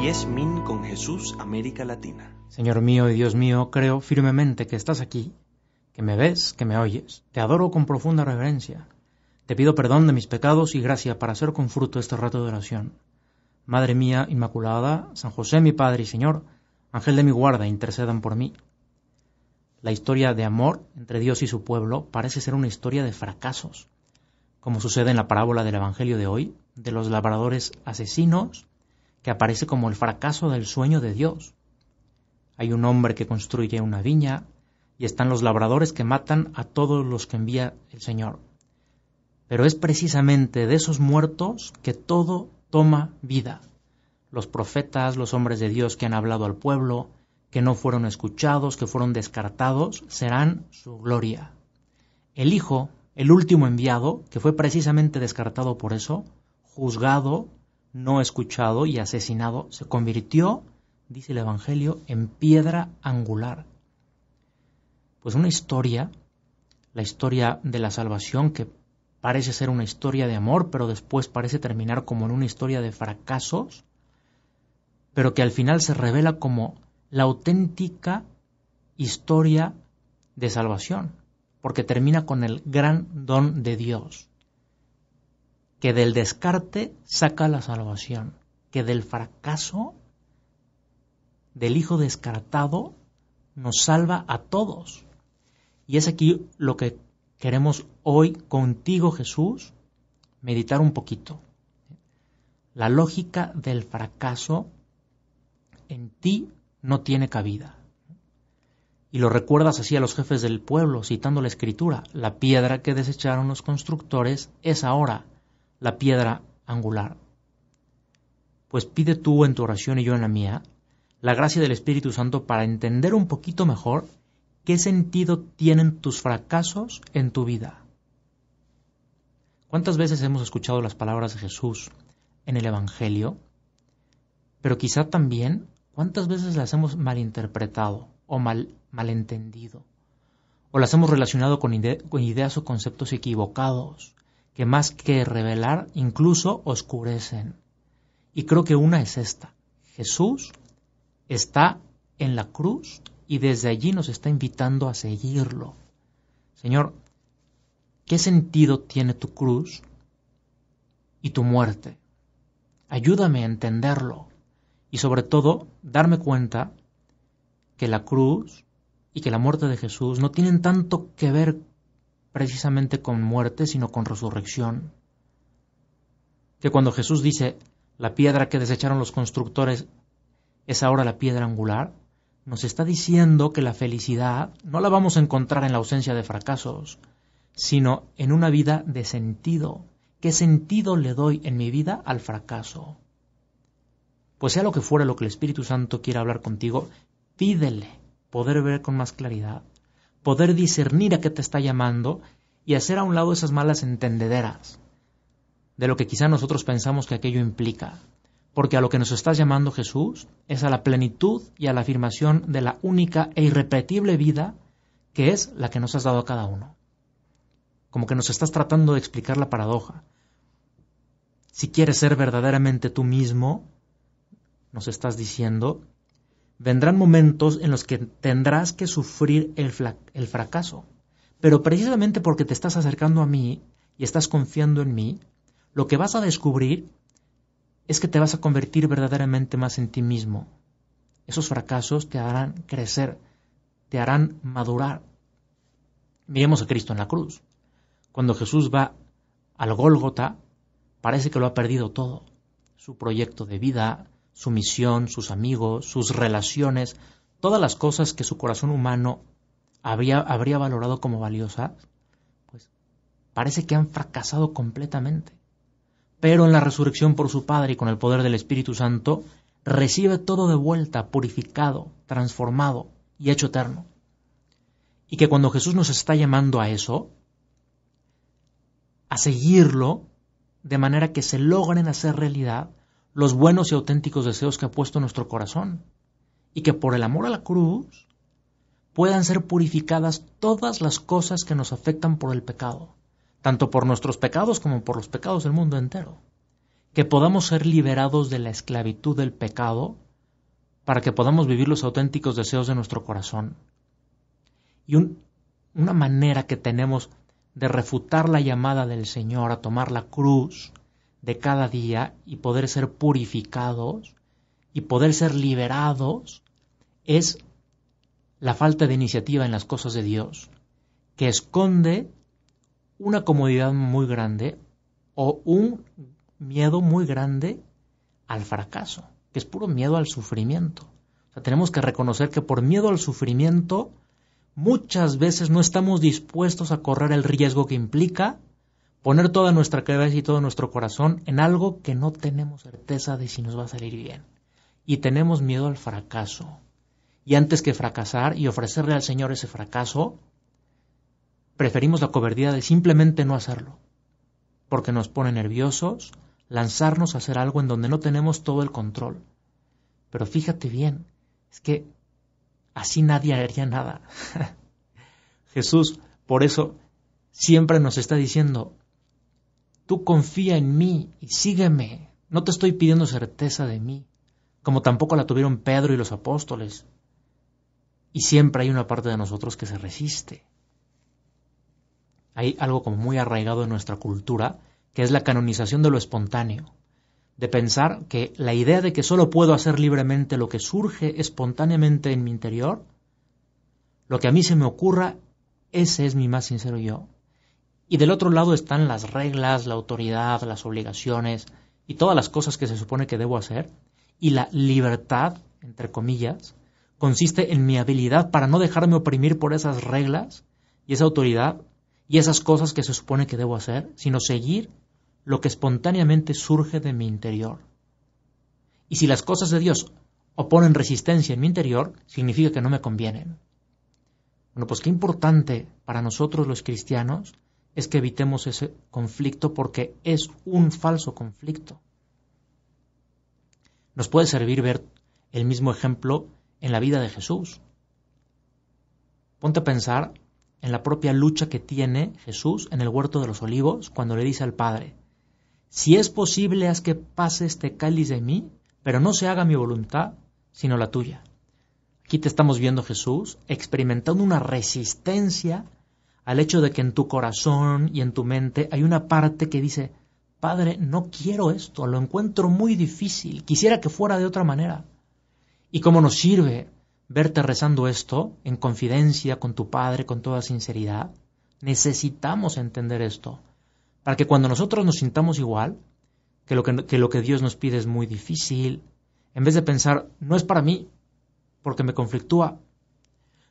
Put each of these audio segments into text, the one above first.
Y es Min con Jesús, América Latina. Señor mío y Dios mío, creo firmemente que estás aquí, que me ves, que me oyes. Te adoro con profunda reverencia. Te pido perdón de mis pecados y gracia para hacer con fruto este rato de oración. Madre mía Inmaculada, San José mi Padre y Señor, Ángel de mi guarda, intercedan por mí. La historia de amor entre Dios y su pueblo parece ser una historia de fracasos, como sucede en la parábola del Evangelio de hoy, de los labradores asesinos que aparece como el fracaso del sueño de Dios. Hay un hombre que construye una viña y están los labradores que matan a todos los que envía el Señor. Pero es precisamente de esos muertos que todo toma vida. Los profetas, los hombres de Dios que han hablado al pueblo, que no fueron escuchados, que fueron descartados, serán su gloria. El Hijo, el último enviado, que fue precisamente descartado por eso, juzgado no escuchado y asesinado, se convirtió, dice el Evangelio, en piedra angular. Pues una historia, la historia de la salvación, que parece ser una historia de amor, pero después parece terminar como en una historia de fracasos, pero que al final se revela como la auténtica historia de salvación, porque termina con el gran don de Dios que del descarte saca la salvación, que del fracaso del hijo descartado nos salva a todos. Y es aquí lo que queremos hoy contigo, Jesús, meditar un poquito. La lógica del fracaso en ti no tiene cabida. Y lo recuerdas así a los jefes del pueblo, citando la escritura, la piedra que desecharon los constructores es ahora la piedra angular. Pues pide tú en tu oración y yo en la mía la gracia del Espíritu Santo para entender un poquito mejor qué sentido tienen tus fracasos en tu vida. ¿Cuántas veces hemos escuchado las palabras de Jesús en el Evangelio? Pero quizá también cuántas veces las hemos malinterpretado o mal, malentendido, o las hemos relacionado con, con ideas o conceptos equivocados que más que revelar, incluso oscurecen. Y creo que una es esta. Jesús está en la cruz y desde allí nos está invitando a seguirlo. Señor, ¿qué sentido tiene tu cruz y tu muerte? Ayúdame a entenderlo y sobre todo darme cuenta que la cruz y que la muerte de Jesús no tienen tanto que ver precisamente con muerte, sino con resurrección. Que cuando Jesús dice, la piedra que desecharon los constructores es ahora la piedra angular, nos está diciendo que la felicidad no la vamos a encontrar en la ausencia de fracasos, sino en una vida de sentido. ¿Qué sentido le doy en mi vida al fracaso? Pues sea lo que fuera lo que el Espíritu Santo quiera hablar contigo, pídele poder ver con más claridad poder discernir a qué te está llamando y hacer a un lado esas malas entendederas de lo que quizá nosotros pensamos que aquello implica. Porque a lo que nos estás llamando Jesús es a la plenitud y a la afirmación de la única e irrepetible vida que es la que nos has dado a cada uno. Como que nos estás tratando de explicar la paradoja. Si quieres ser verdaderamente tú mismo, nos estás diciendo, vendrán momentos en los que tendrás que sufrir el, fracaso. Pero precisamente porque te estás acercando a mí y estás confiando en mí, lo que vas a descubrir es que te vas a convertir verdaderamente más en ti mismo. Esos fracasos te harán crecer, te harán madurar. Miremos a Cristo en la cruz. Cuando Jesús va al Gólgota, parece que lo ha perdido todo. Su proyecto de vida, su misión, sus amigos, sus relaciones, todas las cosas que su corazón humano habría, habría valorado como valiosas, pues parece que han fracasado completamente. Pero en la resurrección por su Padre y con el poder del Espíritu Santo, recibe todo de vuelta, purificado, transformado y hecho eterno. Y que cuando Jesús nos está llamando a eso, a seguirlo, de manera que se logren hacer realidad los buenos y auténticos deseos que ha puesto nuestro corazón y que por el amor a la cruz puedan ser purificadas todas las cosas que nos afectan por el pecado, tanto por nuestros pecados como por los pecados del mundo entero. Que podamos ser liberados de la esclavitud del pecado para que podamos vivir los auténticos deseos de nuestro corazón. Y una manera que tenemos de refutar la llamada del Señor a tomar la cruz de cada día y poder ser purificados y poder ser liberados es la falta de iniciativa en las cosas de Dios, que esconde una comodidad muy grande o un miedo muy grande al fracaso, que es puro miedo al sufrimiento. tenemos que reconocer que por miedo al sufrimiento muchas veces no estamos dispuestos a correr el riesgo que implica poner toda nuestra cabeza y todo nuestro corazón en algo que no tenemos certeza de si nos va a salir bien. Y tenemos miedo al fracaso. Y antes que fracasar y ofrecerle al Señor ese fracaso, preferimos la cobardía de simplemente no hacerlo. Porque nos pone nerviosos lanzarnos a hacer algo en donde no tenemos todo el control. Pero fíjate bien, es que así nadie haría nada. Jesús, por eso, siempre nos está diciendo, Tú confía en mí y sígueme. No te estoy pidiendo certeza de mí, como tampoco la tuvieron Pedro y los apóstoles. Y siempre hay una parte de nosotros que se resiste. Hay algo como muy arraigado en nuestra cultura, que es la canonización de lo espontáneo, de pensar que la idea de que solo puedo hacer libremente lo que surge espontáneamente en mi interior, lo que a mí se me ocurra, ese es mi más sincero yo, y del otro lado están las reglas, la autoridad, las obligaciones y todas las cosas que se supone que debo hacer. Y la libertad, entre comillas, consiste en mi habilidad para no dejarme oprimir por esas reglas y esa autoridad y esas cosas que se supone que debo hacer, sino seguir lo que espontáneamente surge de mi interior. Y si las cosas de Dios oponen resistencia en mi interior, significa que no me convienen. Bueno, pues qué importante para nosotros los cristianos es que evitemos ese conflicto porque es un falso conflicto. Nos puede servir ver el mismo ejemplo en la vida de Jesús. Ponte a pensar en la propia lucha que tiene Jesús en el huerto de los olivos cuando le dice al Padre, si es posible haz que pase este cáliz de mí, pero no se haga mi voluntad, sino la tuya. Aquí te estamos viendo Jesús experimentando una resistencia al hecho de que en tu corazón y en tu mente hay una parte que dice, Padre, no quiero esto, lo encuentro muy difícil, quisiera que fuera de otra manera. ¿Y cómo nos sirve verte rezando esto en confidencia con tu Padre con toda sinceridad? Necesitamos entender esto, para que cuando nosotros nos sintamos igual, que lo que, que lo que Dios nos pide es muy difícil, en vez de pensar, no es para mí, porque me conflictúa,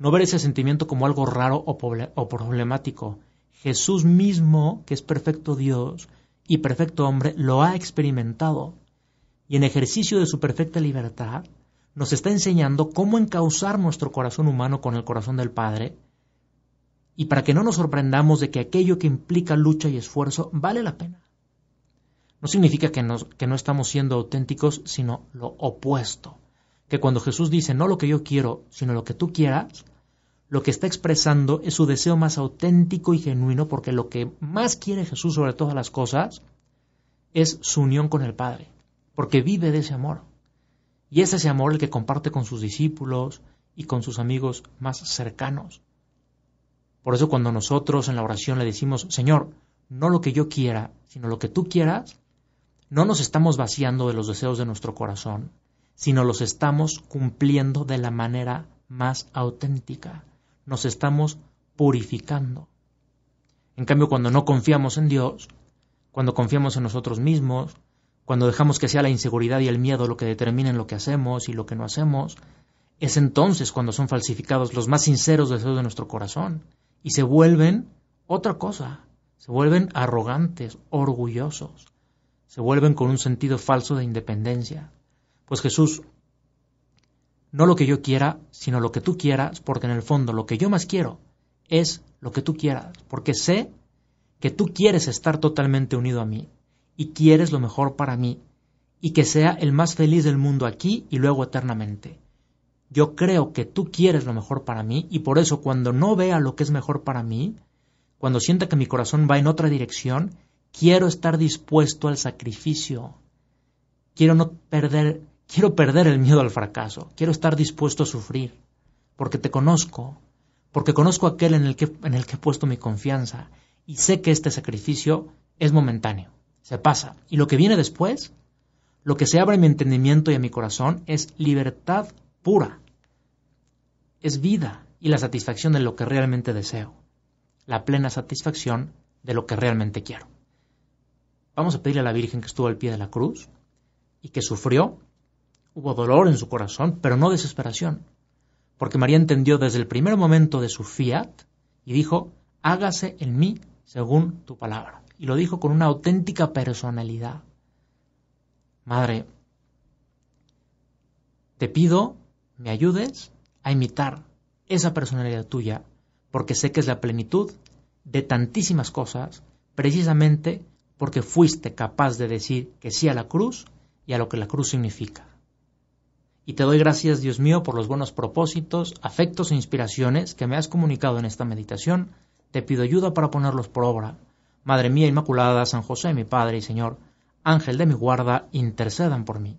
no ver ese sentimiento como algo raro o, problemático. Jesús mismo, que es perfecto Dios y perfecto hombre, lo ha experimentado. Y en ejercicio de su perfecta libertad, nos está enseñando cómo encauzar nuestro corazón humano con el corazón del Padre, y para que no nos sorprendamos de que aquello que implica lucha y esfuerzo vale la pena. No significa que, que no estamos siendo auténticos, sino lo opuesto. Que cuando Jesús dice, no lo que yo quiero, sino lo que tú quieras, lo que está expresando es su deseo más auténtico y genuino, porque lo que más quiere Jesús sobre todas las cosas es su unión con el Padre, porque vive de ese amor. Y es ese amor el que comparte con sus discípulos y con sus amigos más cercanos. Por eso cuando nosotros en la oración le decimos, Señor, no lo que yo quiera, sino lo que tú quieras, no nos estamos vaciando de los deseos de nuestro corazón, sino los estamos cumpliendo de la manera más auténtica nos estamos purificando. En cambio, cuando no confiamos en Dios, cuando confiamos en nosotros mismos, cuando dejamos que sea la inseguridad y el miedo lo que determinen lo que hacemos y lo que no hacemos, es entonces cuando son falsificados los más sinceros deseos de nuestro corazón y se vuelven otra cosa, se vuelven arrogantes, orgullosos, se vuelven con un sentido falso de independencia. Pues Jesús no lo que yo quiera, sino lo que tú quieras, porque en el fondo lo que yo más quiero es lo que tú quieras, porque sé que tú quieres estar totalmente unido a mí y quieres lo mejor para mí y que sea el más feliz del mundo aquí y luego eternamente. Yo creo que tú quieres lo mejor para mí y por eso cuando no vea lo que es mejor para mí, cuando sienta que mi corazón va en otra dirección, quiero estar dispuesto al sacrificio. Quiero no perder Quiero perder el miedo al fracaso, quiero estar dispuesto a sufrir, porque te conozco, porque conozco a aquel en el que, en el que he puesto mi confianza y sé que este sacrificio es momentáneo, se pasa, y lo que viene después, lo que se abre en mi entendimiento y a mi corazón es libertad pura, es vida y la satisfacción de lo que realmente deseo, la plena satisfacción de lo que realmente quiero. Vamos a pedirle a la Virgen que estuvo al pie de la cruz y que sufrió Hubo dolor en su corazón, pero no desesperación, porque María entendió desde el primer momento de su fiat y dijo, hágase en mí según tu palabra. Y lo dijo con una auténtica personalidad. Madre, te pido me ayudes a imitar esa personalidad tuya, porque sé que es la plenitud de tantísimas cosas, precisamente porque fuiste capaz de decir que sí a la cruz y a lo que la cruz significa y te doy gracias, Dios mío, por los buenos propósitos, afectos e inspiraciones que me has comunicado en esta meditación. Te pido ayuda para ponerlos por obra. Madre mía Inmaculada, San José, mi Padre y Señor, Ángel de mi guarda, intercedan por mí.